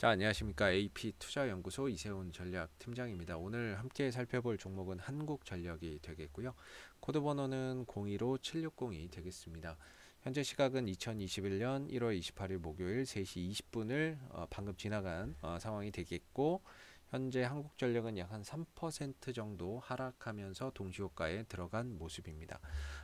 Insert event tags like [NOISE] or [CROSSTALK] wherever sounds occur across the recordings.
자, 안녕하십니까. AP 투자연구소 이세훈 전략팀장입니다. 오늘 함께 살펴볼 종목은 한국전력이 되겠고요. 코드 번호는 015760이 되겠습니다. 현재 시각은 2021년 1월 28일 목요일 3시 20분을 어, 방금 지나간 어, 상황이 되겠고 현재 한국전력은 약 한 3% 정도 하락하면서 동시효과에 들어간 모습입니다.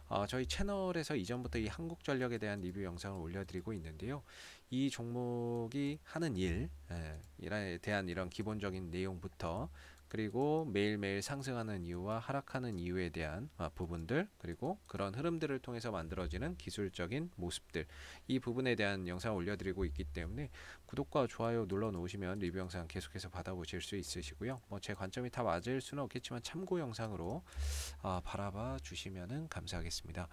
어, 저희 채널에서 이전부터 이 한국전력에 대한 리뷰 영상을 올려드리고 있는데요. 이 종목이 하는 일에 예, 대한 이런 기본적인 내용부터 그리고 매일매일 상승하는 이유와 하락하는 이유에 대한 어, 부분들 그리고 그런 흐름들을 통해서 만들어지는 기술적인 모습들 이 부분에 대한 영상을 올려드리고 있기 때문에 구독과 좋아요 눌러 놓으시면 리뷰 영상 계속해서 받아보실 수 있으시고요 뭐 제 관점이 다 맞을 수는 없겠지만 참고 영상으로 아, 바라봐 주시면 감사하겠습니다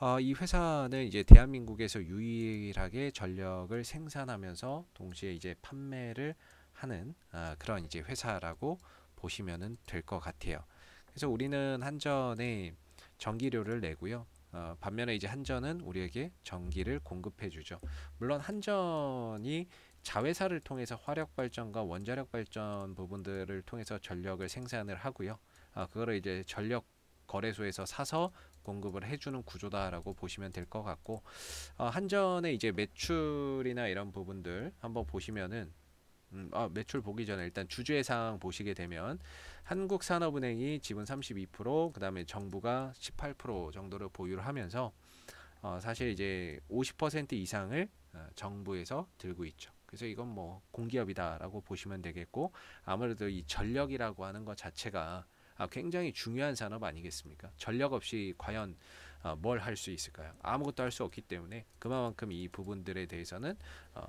아, 이 회사는 이제 대한민국에서 유일하게 전력을 생산하면서 동시에 이제 판매를 하는 아, 그런 이제 회사라고 보시면 될 것 같아요. 그래서 우리는 한전에 전기료를 내고요. 어, 반면에 이제 한전은 우리에게 전기를 공급해 주죠. 물론 한전이 자회사를 통해서 화력 발전과 원자력 발전 부분들을 통해서 전력을 생산을 하고요. 아, 그거를 이제 전력 거래소에서 사서 공급을 해주는 구조다라고 보시면 될 것 같고 어, 한전의 이제 매출이나 이런 부분들 한번 보시면은 음, 아, 매출 보기 전에 일단 주주 의 사항 보시게 되면 한국산업은행이 지분 32%, 그다음에 정부가 18% 정도를 보유를 하면서 어, 사실 이제 50% 이상을 어, 정부에서 들고 있죠. 그래서 이건 뭐 공기업이다라고 보시면 되겠고 아무래도 이 전력이라고 하는 것 자체가 아, 굉장히 중요한 산업 아니겠습니까? 전력 없이 과연 어, 뭘할 수 있을까요? 아무것도 할 수 없기 때문에 그만큼 이 부분들에 대해서는 어,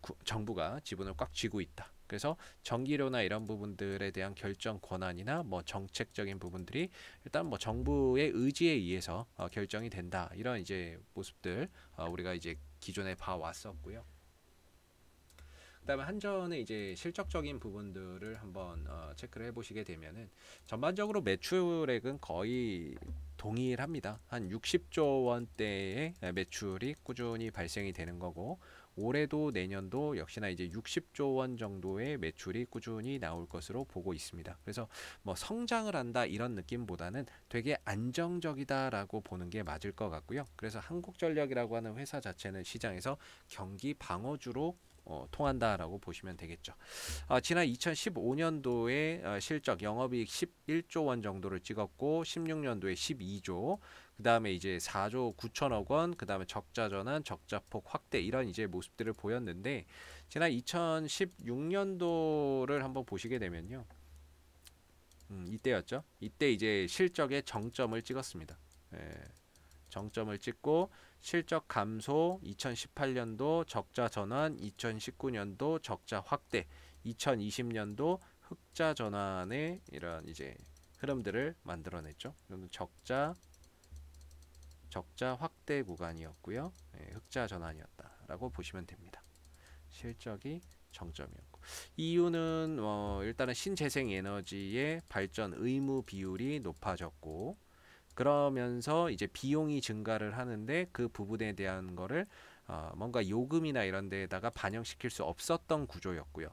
구, 정부가 지분을 꽉 쥐고 있다. 그래서 전기료나 이런 부분들에 대한 결정 권한이나 뭐 정책적인 부분들이 일단 뭐 정부의 의지에 의해서 어, 결정이 된다. 이런 이제 모습들 어, 우리가 이제 기존에 봐왔었고요. 그다음에 한전의 이제 실적적인 부분들을 한번 어, 체크를 해보시게 되면은 전반적으로 매출액은 거의 동일합니다. 한 60조 원대의 매출이 꾸준히 발생이 되는 거고 올해도 내년도 역시나 이제 60조 원 정도의 매출이 꾸준히 나올 것으로 보고 있습니다. 그래서 뭐 성장을 한다 이런 느낌보다는 되게 안정적이다라고 보는 게 맞을 것 같고요. 그래서 한국전력이라고 하는 회사 자체는 시장에서 경기 방어주로 어, 통한다라고 보시면 되겠죠. 어, 지난 2015년도에 어, 실적 영업이익 11조 원 정도를 찍었고 16년도에 12조, 그 다음에 이제 4조 9천억 원, 그 다음에 적자 전환, 적자폭 확대 이런 이제 모습들을 보였는데 지난 2016년도를 한번 보시게 되면요. 음, 이때였죠. 이때 이제 실적의 정점을 찍었습니다. 예, 정점을 찍고 실적 감소 2018년도 적자 전환, 2019년도 적자 확대, 2020년도 흑자 전환의 이런 이제 흐름들을 만들어냈죠. 적자 적자 확대 구간이었고요. 예, 흑자 전환이었다라고 보시면 됩니다. 실적이 정점이었고 이유는 어, 일단은 신재생 에너지의 발전 의무 비율이 높아졌고 그러면서 이제 비용이 증가를 하는데 그 부분에 대한 거를 어, 뭔가 요금이나 이런 데에다가 반영시킬 수 없었던 구조였고요.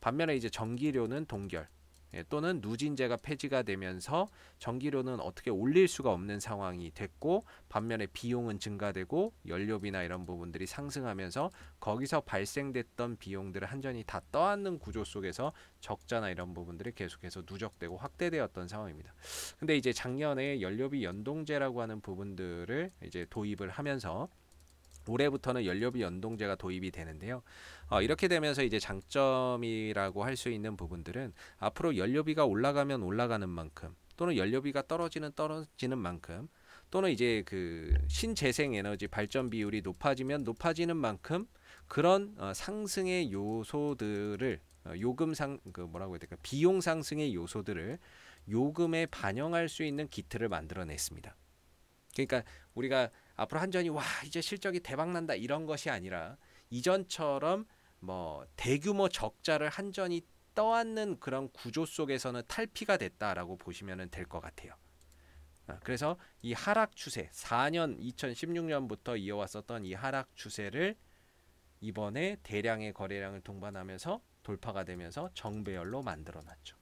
반면에 이제 전기료는 동결 예, 또는 누진제가 폐지가 되면서 전기료는 어떻게 올릴 수가 없는 상황이 됐고 반면에 비용은 증가되고 연료비나 이런 부분들이 상승하면서 거기서 발생됐던 비용들을 한전이 다 떠안는 구조 속에서 적자나 이런 부분들이 계속해서 누적되고 확대되었던 상황입니다. 근데 이제 작년에 연료비 연동제라고 하는 부분들을 이제 도입을 하면서 올해부터는 연료비 연동제가 도입이 되는데요. 어, 이렇게 되면서 이제 장점이라고 할 수 있는 부분들은 앞으로 연료비가 올라가면 올라가는 만큼 또는 연료비가 떨어지는 떨어지는 만큼 또는 이제 그 신재생 에너지 발전 비율이 높아지면 높아지는 만큼 그런 어, 상승의 요소들을 어, 요금 상그 뭐라고 해야 될까 비용 상승의 요소들을 요금에 반영할 수 있는 기틀을 만들어냈습니다. 그러니까 우리가 앞으로 한전이 와 이제 실적이 대박 난다 이런 것이 아니라 이전처럼 뭐 대규모 적자를 한전이 떠안는 그런 구조 속에서는 탈피가 됐다라고 보시면 될 것 같아요. 아, 그래서 이 하락 추세 4년 2016년부터 이어왔었던 이 하락 추세를 이번에 대량의 거래량을 동반하면서 돌파가 되면서 정배열로 만들어 놨죠.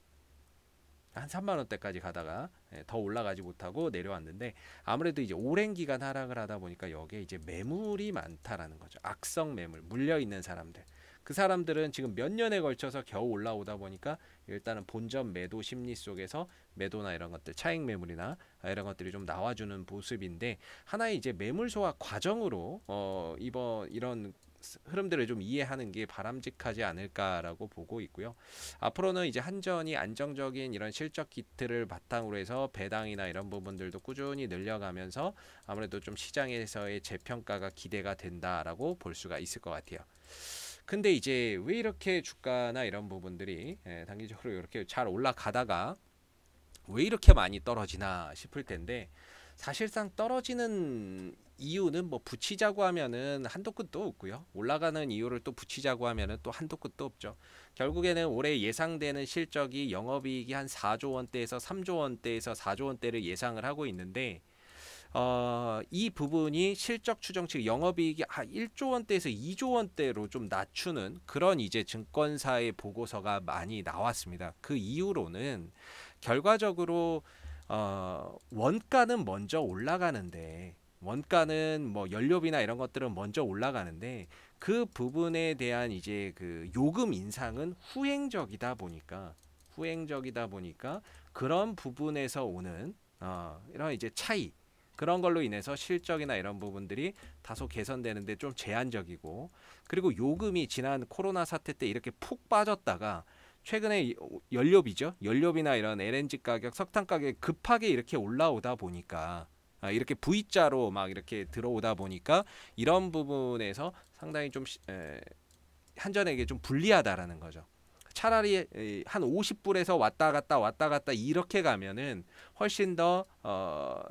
한 3만 원대까지 가다가 예, 더 올라가지 못하고 내려왔는데 아무래도 이제 오랜 기간 하락을 하다 보니까 여기에 이제 매물이 많다라는 거죠. 악성 매물, 물려 있는 사람들. 그 사람들은 지금 몇 년에 걸쳐서 겨우 올라오다 보니까 일단은 본전 매도 심리 속에서 매도나 이런 것들 차익 매물이나 이런 것들이 좀 나와주는 모습인데 하나의 이제 매물 소화 과정으로 어 이번 이런 흐름들을 좀 이해하는 게 바람직하지 않을까라고 보고 있고요. 앞으로는 이제 한전이 안정적인 이런 실적 기틀을 바탕으로 해서 배당이나 이런 부분들도 꾸준히 늘려가면서 아무래도 좀 시장에서의 재평가가 기대가 된다라고 볼 수가 있을 것 같아요. 근데 이제 왜 이렇게 주가나 이런 부분들이 예, 단기적으로 이렇게 잘 올라가다가 왜 이렇게 많이 떨어지나 싶을 텐데 사실상 떨어지는 이유는 뭐 붙이자고 하면은 한도 끝도 없고요. 올라가는 이유를 또 붙이자고 하면은 또 한도 끝도 없죠. 결국에는 올해 예상되는 실적이 영업이익이 한 4조 원대에서 3조 원대에서 4조 원대를 예상을 하고 있는데 어, 이 부분이 실적 추정 즉 영업이익이 아, 1조 원대에서 2조 원대로 좀 낮추는 그런 이제 증권사의 보고서가 많이 나왔습니다. 그 이후로는 결과적으로 어, 원가는 먼저 올라가는데 원가는 뭐 연료비나 이런 것들은 먼저 올라가는데 그 부분에 대한 이제 그 요금 인상은 후행적이다 보니까 후행적이다 보니까 그런 부분에서 오는 어, 이런 이제 차이 그런 걸로 인해서 실적이나 이런 부분들이 다소 개선되는데 좀 제한적이고 그리고 요금이 지난 코로나 사태 때 이렇게 푹 빠졌다가 최근에 연료비죠. 연료비나 이런 LNG 가격, 석탄 가격 급하게 이렇게 올라오다 보니까 아, 이렇게 V자로 막 이렇게 들어오다 보니까 이런 부분에서 상당히 좀 에, 한전에게 좀 불리하다라는 거죠. 차라리 에, 한 50불에서 왔다 갔다 왔다 갔다 이렇게 가면은 훨씬 더 어,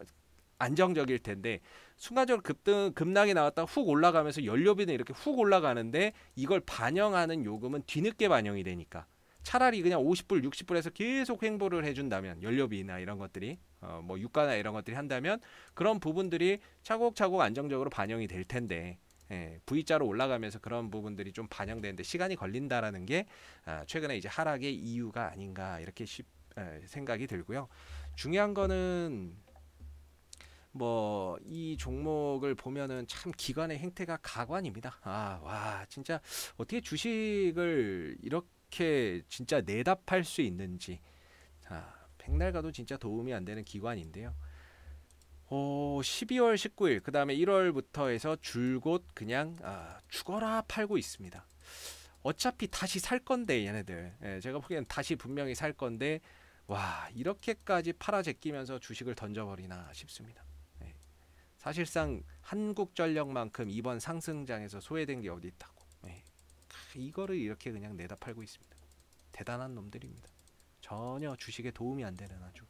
안정적일 텐데 순간적으로 급등 급락이 나왔다 훅 올라가면서 연료비는 이렇게 훅 올라가는데 이걸 반영하는 요금은 뒤늦게 반영이 되니까 차라리 그냥 50불, 60불에서 계속 횡보를 해준다면 연료비나 이런 것들이 어, 뭐 유가나 이런 것들이 한다면 그런 부분들이 차곡차곡 안정적으로 반영이 될 텐데 예, V자로 올라가면서 그런 부분들이 좀 반영되는데 시간이 걸린다라는 게 아, 최근에 이제 하락의 이유가 아닌가 이렇게 쉽, 에, 생각이 들고요. 중요한 거는 뭐 이 종목을 보면은 참 기관의 행태가 가관입니다. 아, 와, 진짜 어떻게 주식을 이렇게 어떻게 진짜 내답할 수 있는지 자, 백날가도 진짜 도움이 안 되는 기관인데요. 어, 12월 19일 그 다음에 1월부터 해서 줄곧 그냥 아, 죽어라 팔고 있습니다. 어차피 다시 살 건데 얘네들 예, 제가 보기엔 다시 분명히 살 건데 와 이렇게까지 팔아 제끼면서 주식을 던져버리나 싶습니다. 예. 사실상 한국전력만큼 이번 상승장에서 소외된 게 어디 있다고. 예. 이거를 이렇게 그냥 내다 팔고 있습니다. 대단한 놈들입니다. 전혀 주식에 도움이 안 되는 아주.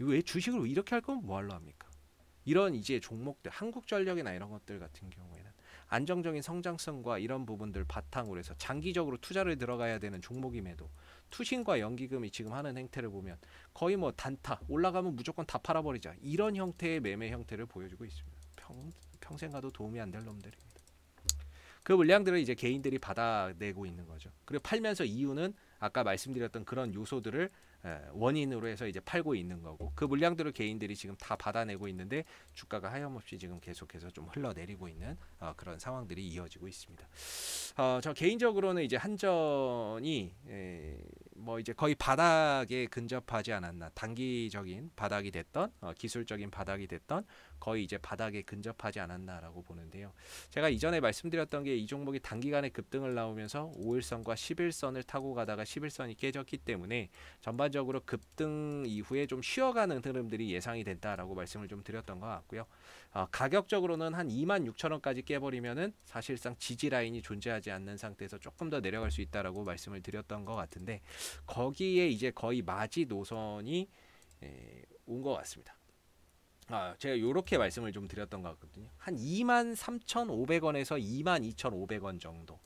왜 주식을 이렇게 할 거면 뭐하러 합니까? 이런 이제 종목들, 한국전력이나 이런 것들 같은 경우에는 안정적인 성장성과 이런 부분들 바탕으로 해서 장기적으로 투자를 들어가야 되는 종목임에도 투신과 연기금이 지금 하는 행태를 보면 거의 뭐 단타, 올라가면 무조건 다 팔아버리자 이런 형태의 매매 형태를 보여주고 있습니다. 평, 평생 가도 도움이 안 될 놈들이. 그 물량들을 이제 개인들이 받아내고 있는 거죠. 그리고 팔면서 이유는 아까 말씀드렸던 그런 요소들을 원인으로 해서 이제 팔고 있는 거고 그 물량들을 개인들이 지금 다 받아내고 있는데 주가가 하염없이 지금 계속해서 좀 흘러내리고 있는 어, 그런 상황들이 이어지고 있습니다. 어, 저 개인적으로는 이제 한전이 에, 뭐 이제 거의 바닥에 근접하지 않았나 단기적인 바닥이 됐던 어, 기술적인 바닥이 됐던 거의 이제 바닥에 근접하지 않았나라고 보는데요. 제가 이전에 말씀드렸던 게 이 종목이 단기간에 급등을 나오면서 5일선과 11선을 타고 가다가 11선이 깨졌기 때문에 전반적으로 급등 이후에 좀 쉬어가는 흐름들이 예상이 된다라고 말씀을 좀 드렸던 것 같고요. 어, 가격적으로는 한 26,000원까지 깨버리면은 사실상 지지 라인이 존재하지 않는 상태에서 조금 더 내려갈 수 있다라고 말씀을 드렸던 것 같은데 거기에 이제 거의 마지 노선이 예, 온것 같습니다. 아, 제가 이렇게 말씀을 좀 드렸던 것 같거든요. 한 23,500원에서 22,500원 정도.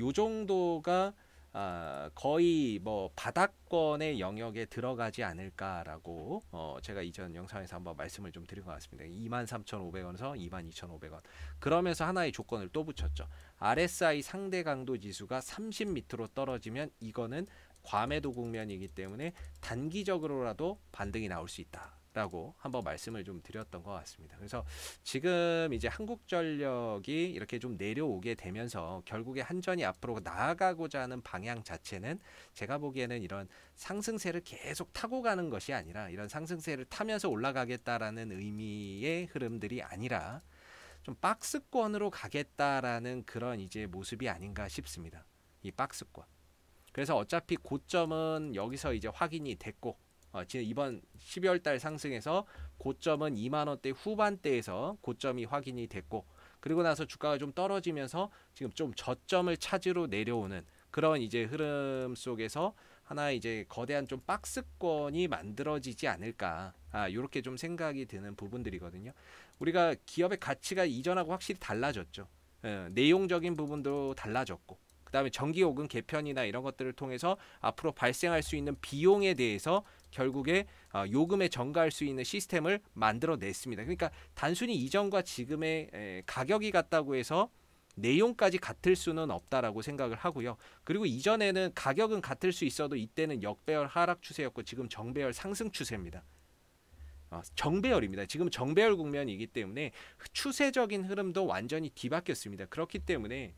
요 정도가 아, 거의 뭐 바닥권의 영역에 들어가지 않을까라고 어, 제가 이전 영상에서 한번 말씀을 좀 드린 것 같습니다. 23,500원에서 22,500원. 그러면서 하나의 조건을 또 붙였죠. RSI 상대 강도 지수가 30 밑으로 떨어지면 이거는 과매도 국면이기 때문에 단기적으로라도 반등이 나올 수 있다. 라고 한번 말씀을 좀 드렸던 것 같습니다. 그래서 지금 이제 한국전력이 이렇게 좀 내려오게 되면서 결국에 한전이 앞으로 나아가고자 하는 방향 자체는 제가 보기에는 이런 상승세를 계속 타고 가는 것이 아니라 이런 상승세를 타면서 올라가겠다라는 의미의 흐름들이 아니라 좀 박스권으로 가겠다라는 그런 이제 모습이 아닌가 싶습니다. 이 박스권. 그래서 어차피 고점은 여기서 이제 확인이 됐고 어, 지금 이번 12월 달 상승에서 고점은 2만 원대 후반대에서 고점이 확인이 됐고 그리고 나서 주가가 좀 떨어지면서 지금 좀 저점을 찾으러 내려오는 그런 이제 흐름 속에서 하나 이제 거대한 좀 박스권이 만들어지지 않을까 아 이렇게 좀 생각이 드는 부분들이거든요 우리가 기업의 가치가 이전하고 확실히 달라졌죠 예, 내용적인 부분도 달라졌고 그 다음에 정기요금 개편이나 이런 것들을 통해서 앞으로 발생할 수 있는 비용에 대해서 결국에 아, 요금에 전가할 수 있는 시스템을 만들어냈습니다. 그러니까 단순히 이전과 지금의 가격이 같다고 해서 내용까지 같을 수는 없다라고 생각을 하고요. 그리고 이전에는 가격은 같을 수 있어도 이때는 역배열 하락 추세였고 지금 정배열 상승 추세입니다. 아, 정배열입니다. 지금 정배열 국면이기 때문에 추세적인 흐름도 완전히 뒤바뀌었습니다. 그렇기 때문에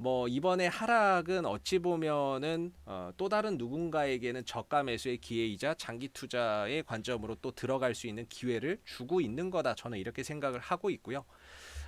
뭐 이번에 하락은 어찌 보면은 어, 또 다른 누군가에게는 저가 매수의 기회이자 장기 투자의 관점으로 또 들어갈 수 있는 기회를 주고 있는 거다. 저는 이렇게 생각을 하고 있고요.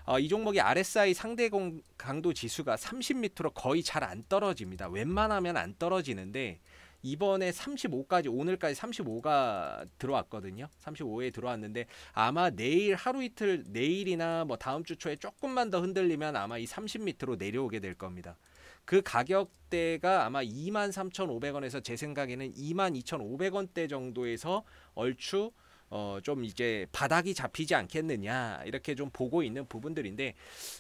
어, 이 종목의 RSI 상대 강도 지수가 30m로 거의 잘 안 떨어집니다. 웬만하면 안 떨어지는데 이번에 35까지 오늘까지 35가 들어왔거든요. 35에 들어왔는데 아마 내일 하루 이틀 내일이나 뭐 다음 주 초에 조금만 더 흔들리면 아마 이30미터로 내려오게 될 겁니다. 그 가격대가 아마 23,500원에서 제 생각에는 22,500원대 정도에서 얼추 어, 좀 이제 바닥이 잡히지 않겠느냐 이렇게 좀 보고 있는 부분들인데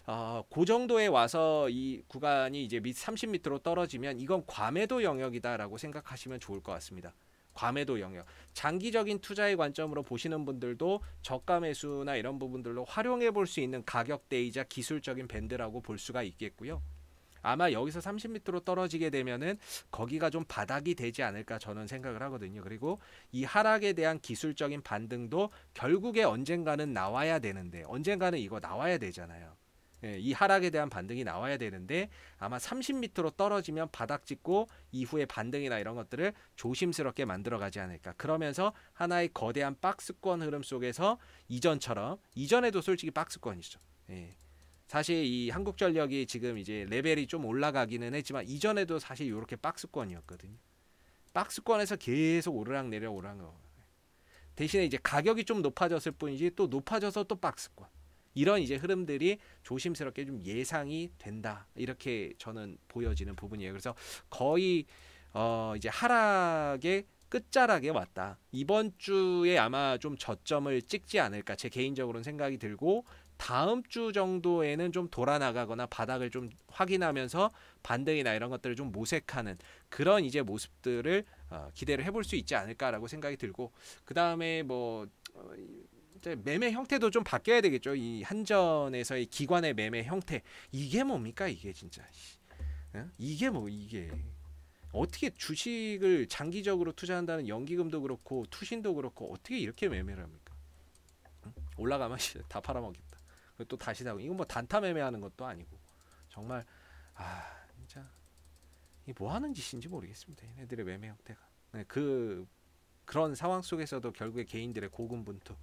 어, 그 정도에 와서 이 구간이 이제 밑 30m로 떨어지면 이건 과매도 영역이다라고 생각하시면 좋을 것 같습니다. 과매도 영역. 장기적인 투자의 관점으로 보시는 분들도 저가 매수나 이런 부분들로 활용해 볼 수 있는 가격대이자 기술적인 밴드라고 볼 수가 있겠고요. 아마 여기서 30m로 떨어지게 되면은 거기가 좀 바닥이 되지 않을까 저는 생각을 하거든요. 그리고 이 하락에 대한 기술적인 반등도 결국에 언젠가는 나와야 되는데 언젠가는 이거 나와야 되잖아요. 예, 이 하락에 대한 반등이 나와야 되는데 아마 30m로 떨어지면 바닥 찍고 이후에 반등이나 이런 것들을 조심스럽게 만들어가지 않을까. 그러면서 하나의 거대한 박스권 흐름 속에서 이전처럼 이전에도 솔직히 박스권이죠. 예. 사실 이 한국전력이 지금 이제 레벨이 좀 올라가기는 했지만 이전에도 사실 이렇게 박스권이었거든요. 박스권에서 계속 오르락 내려 오르락 대신에 이제 가격이 좀 높아졌을 뿐이지 또 높아져서 또 박스권 이런 이제 흐름들이 조심스럽게 좀 예상이 된다 이렇게 저는 보여지는 부분이에요. 그래서 거의 어 이제 하락의 끝자락에 왔다. 이번 주에 아마 좀 저점을 찍지 않을까 제 개인적으로는 생각이 들고 다음 주 정도에는 좀 돌아나가거나 바닥을 좀 확인하면서 반등이나 이런 것들을 좀 모색하는 그런 이제 모습들을 어, 기대를 해볼 수 있지 않을까라고 생각이 들고 그 다음에 뭐 어, 매매 형태도 좀 바뀌어야 되겠죠. 이 한전에서의 기관의 매매 형태 이게 뭡니까 이게 진짜 이게 뭐 이게 어떻게 주식을 장기적으로 투자한다는 연기금도 그렇고 투신도 그렇고 어떻게 이렇게 매매를 합니까? 올라가면 [LAUGHS] 다 팔아먹기. 또 다시 나고 이건 뭐 단타 매매하는 것도 아니고 정말 아 진짜 이뭐 하는 짓인지 모르겠습니다. 얘네들의 매매 형태가 네, 그 그런 상황 속에서도 결국에 개인들의 고군분투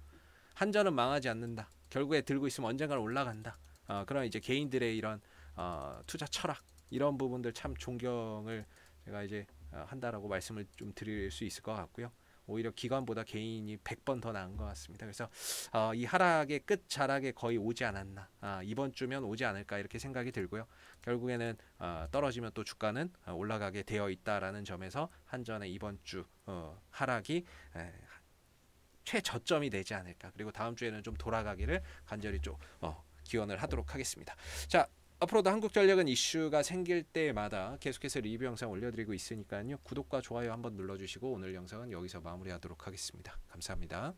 한전은 망하지 않는다. 결국에 들고 있으면 언젠가는 올라간다. 어, 그런 이제 개인들의 이런 어, 투자 철학 이런 부분들 참 존경을 제가 이제 어, 한다라고 말씀을 좀 드릴 수 있을 것 같고요. 오히려 기관보다 개인이 100번 더 나은 것 같습니다. 그래서 어, 이 하락의 끝 자락에 거의 오지 않았나 아, 이번 주면 오지 않을까 이렇게 생각이 들고요. 결국에는 어, 떨어지면 또 주가는 어, 올라가게 되어 있다라는 점에서 한전의 이번 주 어, 하락이 에, 최저점이 되지 않을까 그리고 다음 주에는 좀 돌아가기를 간절히 좀 어, 기원을 하도록 하겠습니다. 자 앞으로도 한국 전력은 이슈가 생길 때마다 계속해서 리뷰 영상 올려드리고 있으니까요. 구독과 좋아요 한번 눌러주시고 오늘 영상은 여기서 마무리하도록 하겠습니다. 감사합니다.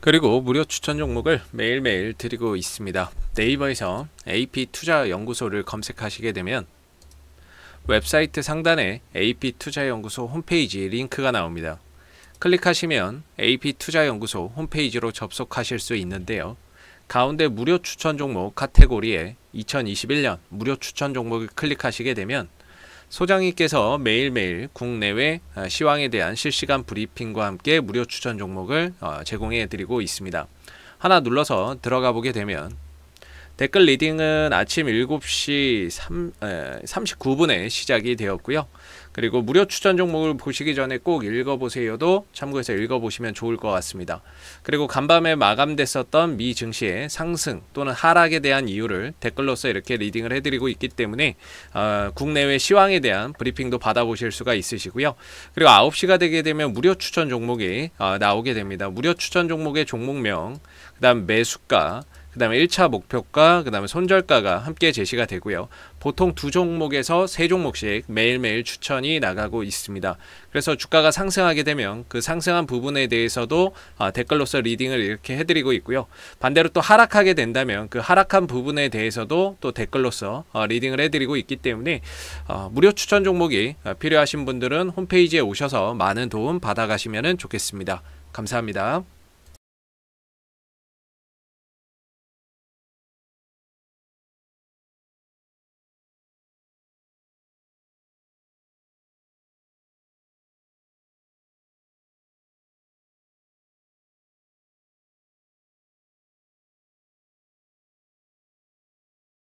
그리고 무료 추천 종목을 매일매일 드리고 있습니다. 네이버에서 AP 투자 연구소를 검색하시게 되면 웹사이트 상단에 AP 투자 연구소 홈페이지 링크가 나옵니다. 클릭하시면 AP 투자 연구소 홈페이지로 접속하실 수 있는데요. 가운데 무료 추천 종목 카테고리에 2021년 무료 추천 종목을 클릭하시게 되면 소장님께서 매일매일 국내외 아, 시황에 대한 실시간 브리핑과 함께 무료 추천 종목을 어, 제공해 드리고 있습니다. 하나 눌러서 들어가 보게 되면 댓글 리딩은 아침 7시 3, 39분에 시작이 되었고요. 그리고 무료 추천 종목을 보시기 전에 꼭 읽어보세요도 참고해서 읽어보시면 좋을 것 같습니다. 그리고 간밤에 마감됐었던 미 증시의 상승 또는 하락에 대한 이유를 댓글로서 이렇게 리딩을 해드리고 있기 때문에 어, 국내외 시황에 대한 브리핑도 받아보실 수가 있으시고요. 그리고 9시가 되게 되면 무료 추천 종목이 어, 나오게 됩니다. 무료 추천 종목의 종목명, 그 다음 매수가, 그 다음에 1차 목표가, 그 다음에 손절가가 함께 제시가 되고요. 보통 두 종목에서 세 종목씩 매일매일 추천이 나가고 있습니다. 그래서 주가가 상승하게 되면 그 상승한 부분에 대해서도 아, 댓글로서 리딩을 이렇게 해드리고 있고요. 반대로 또 하락하게 된다면 그 하락한 부분에 대해서도 또 댓글로서 어, 리딩을 해드리고 있기 때문에 어, 무료 추천 종목이 필요하신 분들은 홈페이지에 오셔서 많은 도움 받아가시면 좋겠습니다. 감사합니다.